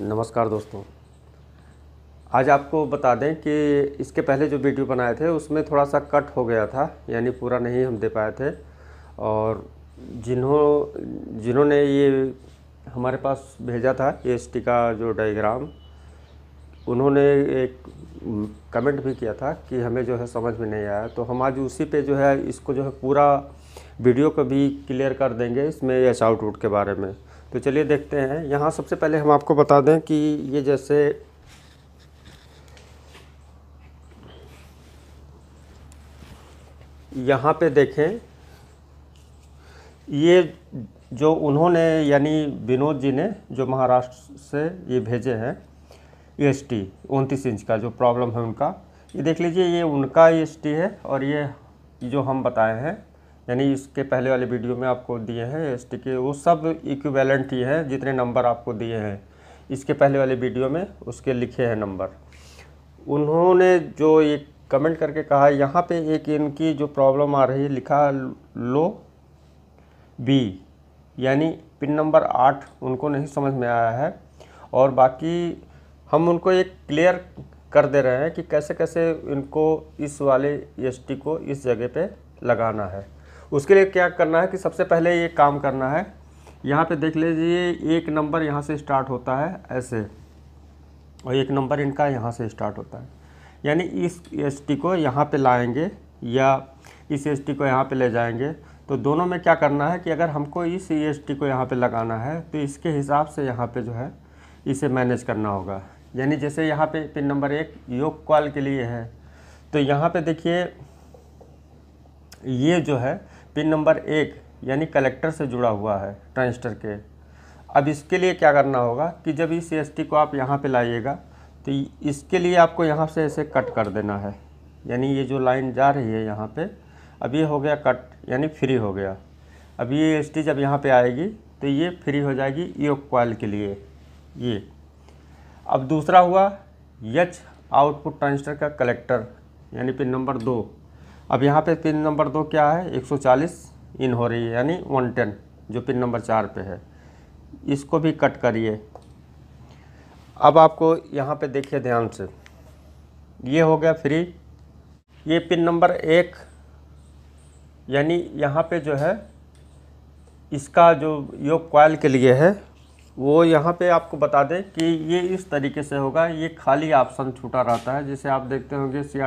नमस्कार दोस्तों आज आपको बता दें कि इसके पहले जो वीडियो बनाए थे उसमें थोड़ा सा कट हो गया था यानी पूरा नहीं हम दे पाए थे और जिन्हों जिन्होंने ये हमारे पास भेजा था एस का जो डायग्राम उन्होंने एक कमेंट भी किया था कि हमें जो है समझ में नहीं आया तो हम आज उसी पे जो है इसको जो है पूरा वीडियो को भी क्लियर कर देंगे इसमें यश आउट के बारे में तो चलिए देखते हैं यहाँ सबसे पहले हम आपको बता दें कि ये जैसे यहाँ पे देखें ये जो उन्होंने यानी विनोद जी ने जो महाराष्ट्र से ये भेजे हैं एस e टी उनतीस इंच का जो प्रॉब्लम है उनका ये देख लीजिए ये उनका एस e टी है और ये जो हम बताए हैं यानी इसके पहले वाले वीडियो में आपको दिए हैं एस टी के वो सब इक्विवेलेंट ही हैं जितने नंबर आपको दिए हैं इसके पहले वाले वीडियो में उसके लिखे हैं नंबर उन्होंने जो ये कमेंट करके कहा यहाँ पे एक इनकी जो प्रॉब्लम आ रही है लिखा लो बी यानी पिन नंबर आठ उनको नहीं समझ में आया है और बाकी हम उनको एक क्लियर कर दे रहे हैं कि कैसे कैसे इनको इस वाले एस को इस जगह पे लगाना है उसके लिए क्या करना है कि सबसे पहले ये काम करना है यहाँ पे देख लीजिए एक नंबर यहाँ से स्टार्ट होता है ऐसे और एक नंबर इनका यहाँ से स्टार्ट होता है यानी इस एस को यहाँ पे लाएंगे या इस एस को यहाँ पे ले जाएंगे तो दोनों में क्या करना है कि अगर हमको इस एस को यहाँ पे लगाना है तो इसके हिसाब से यहाँ पे जो है इसे मैनेज करना होगा यानी जैसे यहाँ पे पिन नंबर एक योग कॉल के लिए है तो यहाँ पे देखिए ये जो है पिन नंबर एक यानी कलेक्टर से जुड़ा हुआ है ट्रांजिस्टर के अब इसके लिए क्या करना होगा कि जब इस एस को आप यहाँ पे लाइएगा तो इसके लिए आपको यहाँ से ऐसे कट कर देना है यानी ये जो लाइन जा रही है यहाँ पे अब ये हो गया कट यानी फ्री हो गया अब ये एस जब यहाँ पे आएगी तो ये फ्री हो जाएगी ई कॉल के लिए ये अब दूसरा हुआ यच आउटपुट ट्रांजिस्टर का कलेक्टर यानी पिन नंबर दो अब यहाँ पे पिन नंबर दो क्या है 140 इन हो रही है यानी 110 जो पिन नंबर चार पे है इसको भी कट करिए अब आपको यहाँ पे देखिए ध्यान से ये हो गया फ्री ये पिन नंबर एक यानी यहाँ पे जो है इसका जो योग कॉयल के लिए है वो यहाँ पे आपको बता दें कि ये इस तरीके से होगा ये खाली ऑप्शन छूटा रहता है जिसे आप देखते होंगे सी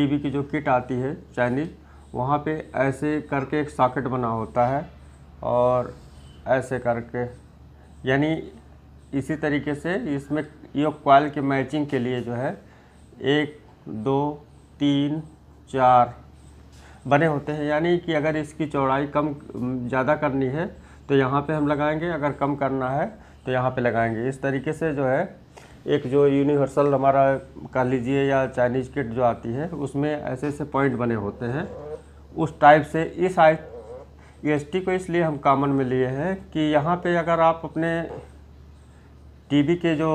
टीवी की जो किट आती है चाइनीज़ वहाँ पे ऐसे करके एक सॉकेट बना होता है और ऐसे करके यानी इसी तरीके से इसमें ये कॉयल के मैचिंग के लिए जो है एक दो तीन चार बने होते हैं यानी कि अगर इसकी चौड़ाई कम ज़्यादा करनी है तो यहाँ पे हम लगाएंगे अगर कम करना है तो यहाँ पे लगाएंगे इस तरीके से जो है एक जो यूनिवर्सल हमारा कह लीजिए या चाइनीज किट जो आती है उसमें ऐसे ऐसे पॉइंट बने होते हैं उस टाइप से इस आई एस टी को इसलिए हम कामन में लिए हैं कि यहाँ पे अगर आप अपने टीवी के जो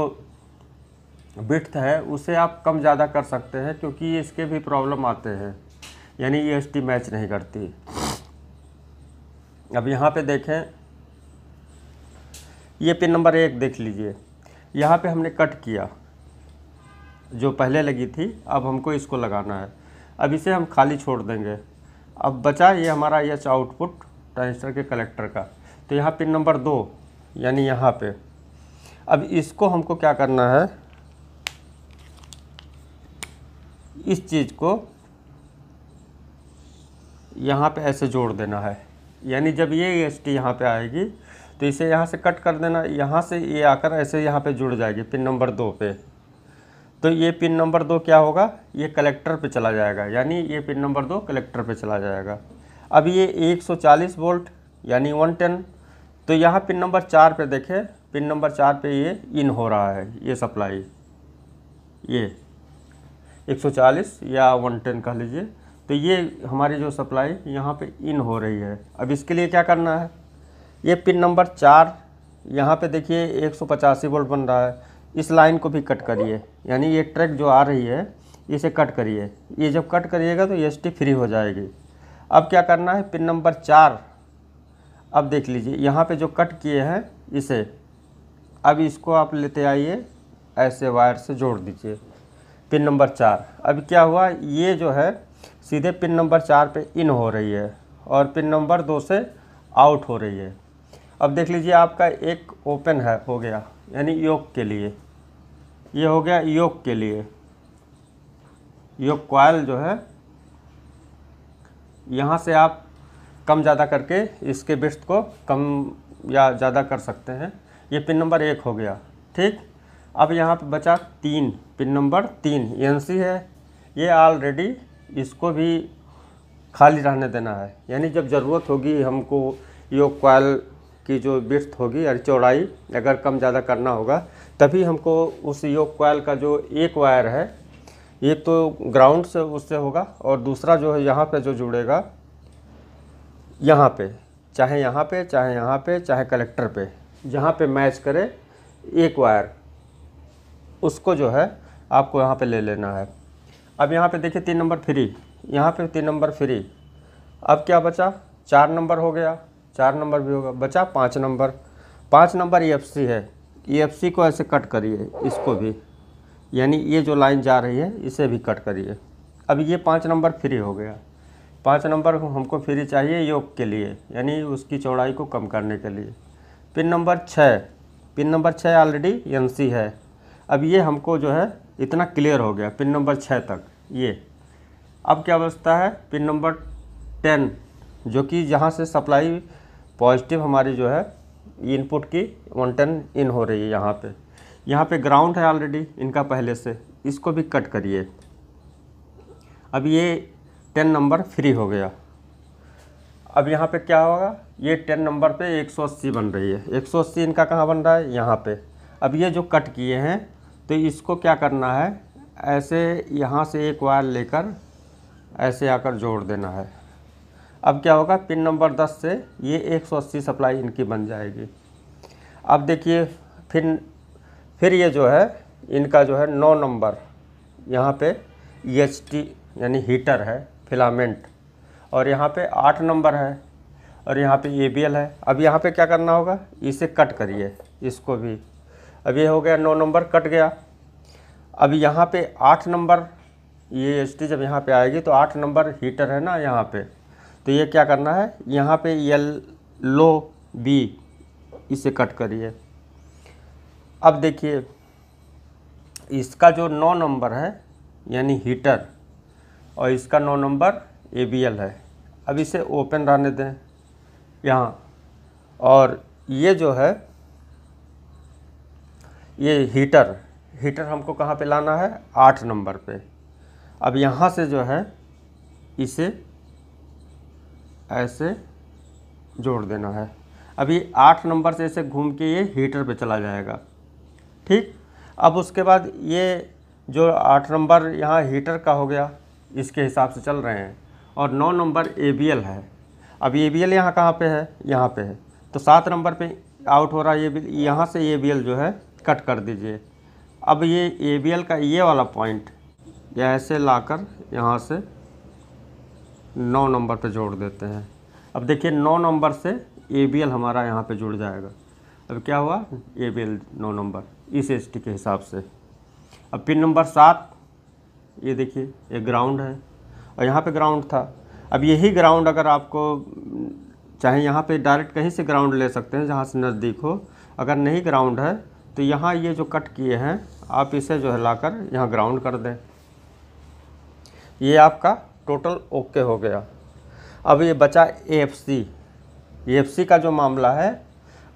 बिट्थ है उसे आप कम ज़्यादा कर सकते हैं क्योंकि इसके भी प्रॉब्लम आते हैं यानी ई एस टी मैच नहीं करती अब यहाँ पे देखें ये पिन नंबर एक देख लीजिए यहाँ पे हमने कट किया जो पहले लगी थी अब हमको इसको लगाना है अब इसे हम खाली छोड़ देंगे अब बचा ये हमारा यच आउटपुट ट्रांजिस्टर के कलेक्टर का तो यहाँ पिन नंबर दो यानी यहाँ पे अब इसको हमको क्या करना है इस चीज़ को यहाँ पे ऐसे जोड़ देना है यानी जब ये एस टी यहाँ पर आएगी तो इसे यहाँ से कट कर देना यहाँ से ये आकर ऐसे यहाँ पे जुड़ जाएगी पिन नंबर दो पे तो ये पिन नंबर दो क्या होगा ये कलेक्टर पे चला जाएगा यानी ये पिन नंबर दो कलेक्टर पे चला जाएगा अब ये 140 वोल्ट यानी 110 तो यहाँ पिन नंबर चार पे देखें पिन नंबर चार पे ये इन हो रहा है ये सप्लाई ये 140 या 110 कह लीजिए तो ये हमारी जो सप्लाई यहाँ पे इन हो रही है अब इसके लिए क्या करना है ये पिन नंबर चार यहाँ पे देखिए एक सौ पचासी वोल्ट बन रहा है इस लाइन को भी कट करिए यानी ये ट्रैक जो आ रही है इसे कट करिए ये जब कट करिएगा तो एस फ्री हो जाएगी अब क्या करना है पिन नंबर चार अब देख लीजिए यहाँ पे जो कट किए हैं इसे अब इसको आप लेते आइए ऐसे वायर से जोड़ दीजिए पिन नंबर चार अब क्या हुआ ये जो है सीधे पिन नंबर चार पे इन हो रही है और पिन नंबर दो से आउट हो रही है अब देख लीजिए आपका एक ओपन है हो गया यानी योग के लिए ये हो गया योग के लिए योग कॉयल जो है यहाँ से आप कम ज़्यादा करके इसके बिस्त को कम या ज़्यादा कर सकते हैं ये पिन नंबर एक हो गया ठीक अब यहाँ पे बचा तीन पिन नंबर तीन एन है ये ऑलरेडी इसको भी खाली रहने देना है यानी जब ज़रूरत होगी हमको योग कॉयल की जो बिर्थ होगी यानी चौड़ाई अगर कम ज़्यादा करना होगा तभी हमको उस योग कॉयल का जो एक वायर है एक तो ग्राउंड से उससे होगा और दूसरा जो है यहाँ पे जो जुड़ेगा यहाँ पे चाहे यहाँ पे चाहे यहाँ पे चाहे कलेक्टर पे जहाँ पे मैच करे एक वायर उसको जो है आपको यहाँ पे ले लेना है अब यहाँ पे देखिए तीन नंबर फ्री यहाँ पे तीन नंबर फ्री अब क्या बचा चार नंबर हो गया चार नंबर भी होगा बचा पाँच नंबर पाँच नंबर ई e है ई e को ऐसे कट करिए इसको भी यानी ये जो लाइन जा रही है इसे भी कट करिए अब ये पाँच नंबर फ्री हो गया पाँच नंबर हमको फ्री चाहिए योग के लिए यानी उसकी चौड़ाई को कम करने के लिए पिन नंबर छः पिन नंबर छः ऑलरेडी एन है अब ये हमको जो है इतना क्लियर हो गया पिन नंबर छः तक ये अब क्या अवस्था है पिन नंबर टेन जो कि जहाँ से सप्लाई पॉजिटिव हमारी जो है इनपुट की वन टेन इन हो रही है यहाँ पे यहाँ पे ग्राउंड है ऑलरेडी इनका पहले से इसको भी कट करिए अब ये टेन नंबर फ्री हो गया अब यहाँ पे क्या होगा ये टेन नंबर पे अस्सी बन रही है एक सौ अस्सी इनका कहाँ बन रहा है यहाँ पे अब ये जो कट किए हैं तो इसको क्या करना है ऐसे यहाँ से एक वायर लेकर ऐसे आकर जोड़ देना है अब क्या होगा पिन नंबर 10 से ये 180 सप्लाई इनकी बन जाएगी अब देखिए फिर फिर ये जो है इनका जो है नौ नंबर यहाँ पे ई e यानी हीटर है फिलामेंट और यहाँ पे आठ नंबर है और यहाँ पे ए है अब यहाँ पे क्या करना होगा इसे कट करिए इसको भी अब ये हो गया नौ नंबर कट गया अब यहाँ पे आठ नंबर ये एच e जब यहाँ पे आएगी तो आठ नंबर हीटर है ना यहाँ पे तो ये क्या करना है यहाँ पे लो बी इसे कट करिए अब देखिए इसका जो नौ नंबर है यानी हीटर और इसका नौ नंबर ए बी एल है अब इसे ओपन रहने दें यहाँ और ये जो है ये हीटर हीटर हमको कहाँ पे लाना है आठ नंबर पे अब यहाँ से जो है इसे ऐसे जोड़ देना है अभी आठ नंबर से इसे घूम के ये हीटर पे चला जाएगा ठीक अब उसके बाद ये जो आठ नंबर यहाँ हीटर का हो गया इसके हिसाब से चल रहे हैं और नौ नंबर ए बी एल है अब ए बी एल यहाँ कहाँ पर है यहाँ पर है तो सात नंबर पे आउट हो रहा है ये यहाँ से ए बी एल जो है कट कर दीजिए अब ये ए बी एल का ये वाला पॉइंट ऐसे ला कर यहाँ से नौ नंबर पे जोड़ देते हैं अब देखिए नौ नंबर से ए बी एल हमारा यहाँ पे जुड़ जाएगा अब क्या हुआ ए बी एल नौ नंबर इस एस टी के हिसाब से अब पिन नंबर सात ये देखिए ये ग्राउंड है और यहाँ पे ग्राउंड था अब यही ग्राउंड अगर आपको चाहे यहाँ पे डायरेक्ट कहीं से ग्राउंड ले सकते हैं जहाँ से नज़दीक हो अगर नहीं ग्राउंड है तो यहाँ ये जो कट किए हैं आप इसे जो है कर यहाँ ग्राउंड कर दें ये आपका टोटल ओके हो गया अब ये बचा ए एफ का जो मामला है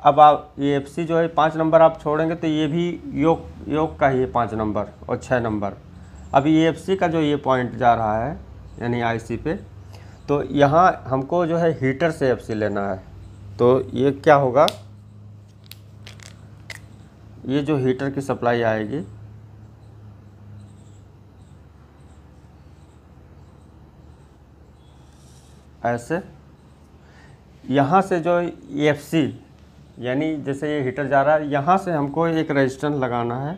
अब आप ए एफ जो है पाँच नंबर आप छोड़ेंगे तो ये भी योग योग का ही है पाँच नंबर और छः नंबर अब ये एफ का जो ये पॉइंट जा रहा है यानी आईसी पे तो यहाँ हमको जो है हीटर से एफ लेना है तो ये क्या होगा ये जो हीटर की सप्लाई आएगी ऐसे यहाँ से जो एफ सी यानी जैसे ये हीटर जा रहा है यहाँ से हमको एक रजिस्टेंस लगाना है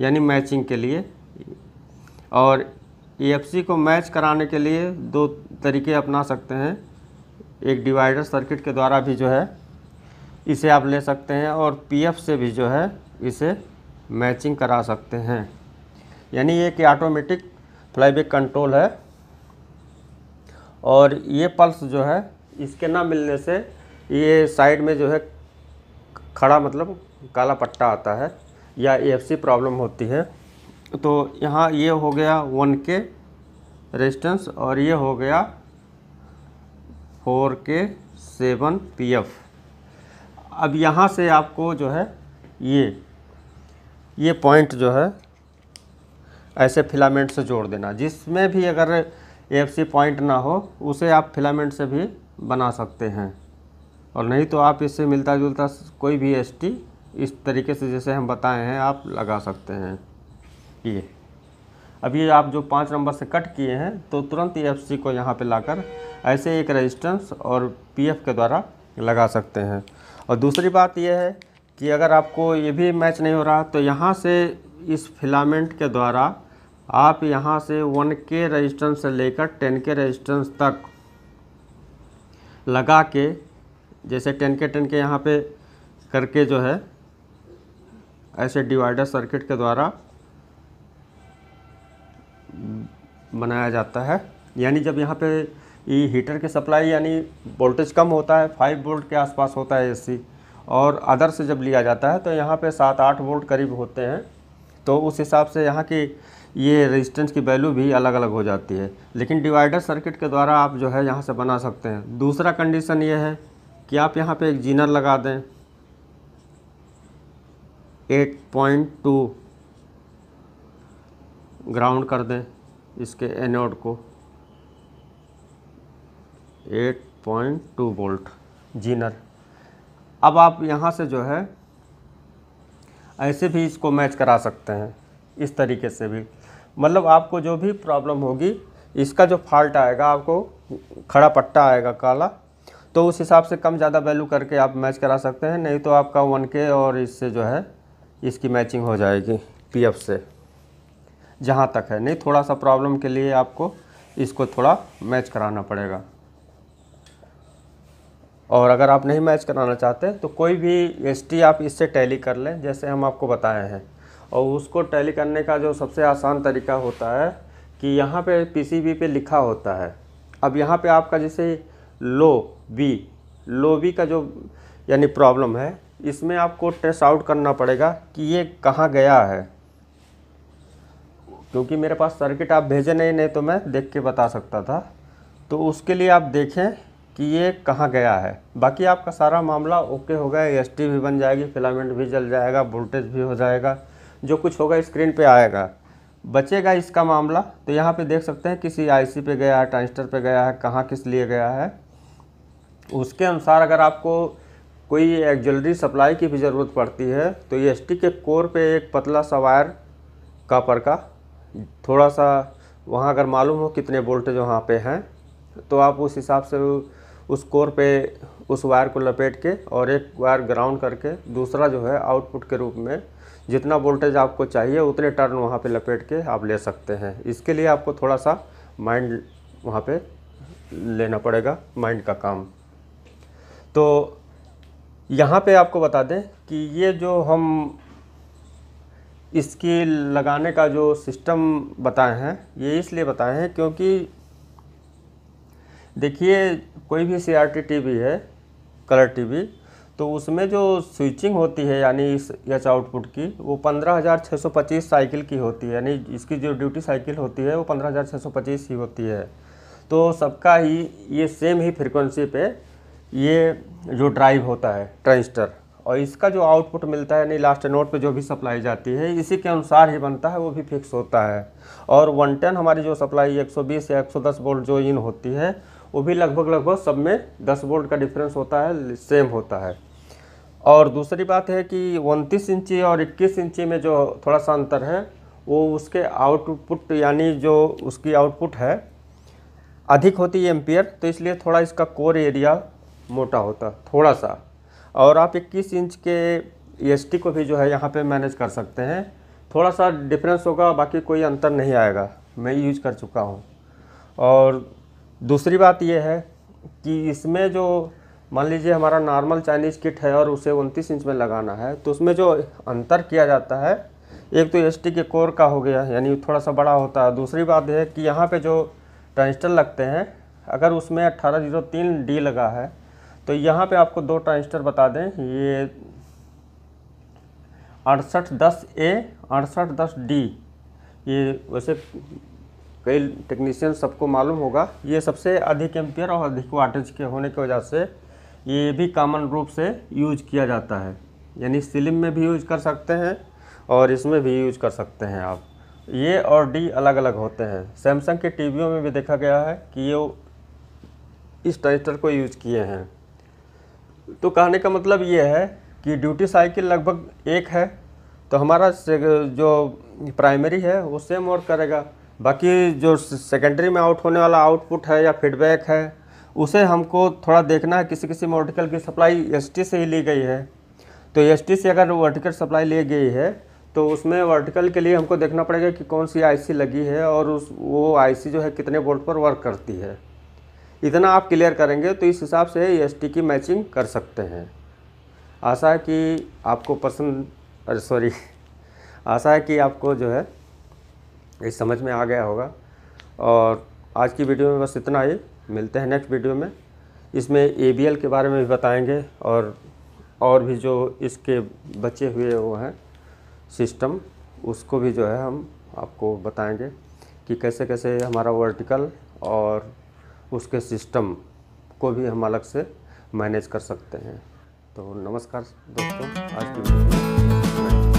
यानी मैचिंग के लिए और एफ सी को मैच कराने के लिए दो तरीके अपना सकते हैं एक डिवाइडर सर्किट के द्वारा भी जो है इसे आप ले सकते हैं और पीएफ से भी जो है इसे मैचिंग करा सकते हैं यानी ये कि ऑटोमेटिक फ्लाईबैक कंट्रोल है और ये पल्स जो है इसके ना मिलने से ये साइड में जो है खड़ा मतलब काला पट्टा आता है या एफसी प्रॉब्लम होती है तो यहाँ ये हो गया वन के रेजिस्टेंस और ये हो गया फोर के सेवन पी एफ अब यहाँ से आपको जो है ये ये पॉइंट जो है ऐसे फिलामेंट से जोड़ देना जिसमें भी अगर एफ सी पॉइंट ना हो उसे आप फिलामेंट से भी बना सकते हैं और नहीं तो आप इससे मिलता जुलता कोई भी टी इस तरीके से जैसे हम बताए हैं आप लगा सकते हैं ये अब ये आप जो पाँच नंबर से कट किए हैं तो तुरंत ई एफ सी को यहाँ पे लाकर ऐसे एक रेजिस्टेंस और पीएफ के द्वारा लगा सकते हैं और दूसरी बात यह है कि अगर आपको ये भी मैच नहीं हो रहा तो यहाँ से इस फिलामेंट के द्वारा आप यहाँ से वन के रजिस्टेंस से लेकर टेन के रजिस्टेंस तक लगा के जैसे टेन के टेन के यहाँ पे करके जो है ऐसे डिवाइडर सर्किट के द्वारा बनाया जाता है यानी जब यहाँ पे ये हीटर की सप्लाई यानी वोल्टेज कम होता है फाइव वोल्ट के आसपास होता है एसी और अदर से जब लिया जाता है तो यहाँ पे सात आठ वोल्ट करीब होते हैं तो उस हिसाब से यहाँ की ये रेजिस्टेंस की वैल्यू भी अलग अलग हो जाती है लेकिन डिवाइडर सर्किट के द्वारा आप जो है यहाँ से बना सकते हैं दूसरा कंडीशन ये है कि आप यहाँ पे एक जीनर लगा दें 8.2 ग्राउंड कर दें इसके एनोड को 8.2 वोल्ट जीनर अब आप यहाँ से जो है ऐसे भी इसको मैच करा सकते हैं इस तरीके से भी मतलब आपको जो भी प्रॉब्लम होगी इसका जो फॉल्ट आएगा आपको खड़ा पट्टा आएगा काला तो उस हिसाब से कम ज़्यादा वैल्यू करके आप मैच करा सकते हैं नहीं तो आपका वन के और इससे जो है इसकी मैचिंग हो जाएगी पीएफ से जहाँ तक है नहीं थोड़ा सा प्रॉब्लम के लिए आपको इसको थोड़ा मैच कराना पड़ेगा और अगर आप नहीं मैच कराना चाहते तो कोई भी एसटी आप इससे टैली कर लें जैसे हम आपको बताए हैं और उसको टैली करने का जो सबसे आसान तरीका होता है कि यहाँ पे पीसीबी पे लिखा होता है अब यहाँ पे आपका जैसे लो बी लो बी का जो यानी प्रॉब्लम है इसमें आपको ट्रेस आउट करना पड़ेगा कि ये कहाँ गया है क्योंकि मेरे पास सर्किट आप भेजे नहीं नहीं तो मैं देख के बता सकता था तो उसके लिए आप देखें कि ये कहाँ गया है बाकी आपका सारा मामला ओके हो गया एस भी बन जाएगी फिलामेंट भी जल जाएगा वोल्टेज भी हो जाएगा जो कुछ होगा स्क्रीन पे आएगा बचेगा इसका मामला तो यहाँ पे देख सकते हैं किसी आईसी पे गया है ट्रांजिस्टर पे गया है कहाँ किस लिए गया है उसके अनुसार अगर आपको कोई ज्वेलरी सप्लाई की भी ज़रूरत पड़ती है तो ये एस के कोर पर एक पतला सा वायर कापर का थोड़ा सा वहाँ अगर मालूम हो कितने वोल्टेज वहाँ पर हैं तो आप उस हिसाब से उस कोर पे उस वायर को लपेट के और एक वायर ग्राउंड करके दूसरा जो है आउटपुट के रूप में जितना वोल्टेज आपको चाहिए उतने टर्न वहाँ पे लपेट के आप ले सकते हैं इसके लिए आपको थोड़ा सा माइंड वहाँ पे लेना पड़ेगा माइंड का काम तो यहाँ पे आपको बता दें कि ये जो हम इसकी लगाने का जो सिस्टम बताए हैं ये इसलिए बताए हैं क्योंकि देखिए कोई भी C R T T V है कलर टी वी तो उसमें जो स्विचिंग होती है यानी इस एच आउटपुट की वो 15,625 साइकिल की होती है यानी इसकी जो ड्यूटी साइकिल होती है वो 15,625 ही होती है तो सबका ही ये सेम ही फ्रिक्वेंसी पे ये जो ड्राइव होता है ट्रांजिस्टर और इसका जो आउटपुट मिलता है यानी लास्ट नोट पे जो भी सप्लाई जाती है इसी के अनुसार ही बनता है वो भी फिक्स होता है और वन टेन हमारी जो सप्लाई 120 या 110 वोल्ट जो इन होती है वो भी लगभग लगभग सब में 10 वोल्ट का डिफरेंस होता है सेम होता है और दूसरी बात है कि उनतीस इंची और इक्कीस इंची में जो थोड़ा सा अंतर है वो उसके आउटपुट यानी जो उसकी आउटपुट है अधिक होती है एम्पियर तो इसलिए थोड़ा इसका कोर एरिया मोटा होता थोड़ा सा और आप इक्कीस इंच के ई e को भी जो है यहाँ पे मैनेज कर सकते हैं थोड़ा सा डिफरेंस होगा बाकी कोई अंतर नहीं आएगा मैं यूज कर चुका हूँ और दूसरी बात यह है कि इसमें जो मान लीजिए हमारा नॉर्मल चाइनीज़ किट है और उसे उनतीस इंच में लगाना है तो उसमें जो अंतर किया जाता है एक तो एस के कोर का हो गया यानी थोड़ा सा बड़ा होता है दूसरी बात यह है कि यहाँ पे जो ट्रांजिस्टर लगते हैं अगर उसमें अट्ठारह जीरो तीन डी लगा है तो यहाँ पे आपको दो ट्रांजिस्टर बता दें ये अड़सठ दस ए अड़सठ दस डी ये वैसे कई टेक्नीशियन सबको मालूम होगा ये सबसे अधिक एम्पियर और अधिक वाटेज के होने की वजह से ये भी कॉमन रूप से यूज किया जाता है यानी सिलिम में भी यूज कर सकते हैं और इसमें भी यूज कर सकते हैं आप ये और डी अलग अलग होते हैं सैमसंग के टीवीओं में भी देखा गया है कि ये इस ट्रांजिस्टर को यूज किए हैं तो कहने का मतलब ये है कि ड्यूटी साइकिल लगभग एक है तो हमारा जो प्राइमरी है वो सेम वर्क करेगा बाकी जो सेकेंडरी में आउट होने वाला आउटपुट है या फीडबैक है उसे हमको थोड़ा देखना है किसी किसी में वर्टिकल की सप्लाई एसटी से ही ली गई है तो एसटी से अगर वर्टिकल सप्लाई ली गई है तो उसमें वर्टिकल के लिए हमको देखना पड़ेगा कि कौन सी आईसी लगी है और उस वो आईसी जो है कितने वोल्ट पर वर्क करती है इतना आप क्लियर करेंगे तो इस हिसाब से एस की मैचिंग कर सकते हैं आशा है कि आपको पसंद सॉरी आशा है कि आपको जो है ये समझ में आ गया होगा और आज की वीडियो में बस इतना ही मिलते हैं नेक्स्ट वीडियो में इसमें ए के बारे में भी बताएंगे और और भी जो इसके बचे हुए वो हैं सिस्टम उसको भी जो है हम आपको बताएंगे कि कैसे कैसे हमारा वर्टिकल और उसके सिस्टम को भी हम अलग से मैनेज कर सकते हैं तो नमस्कार दोस्तों आज की वीडियो में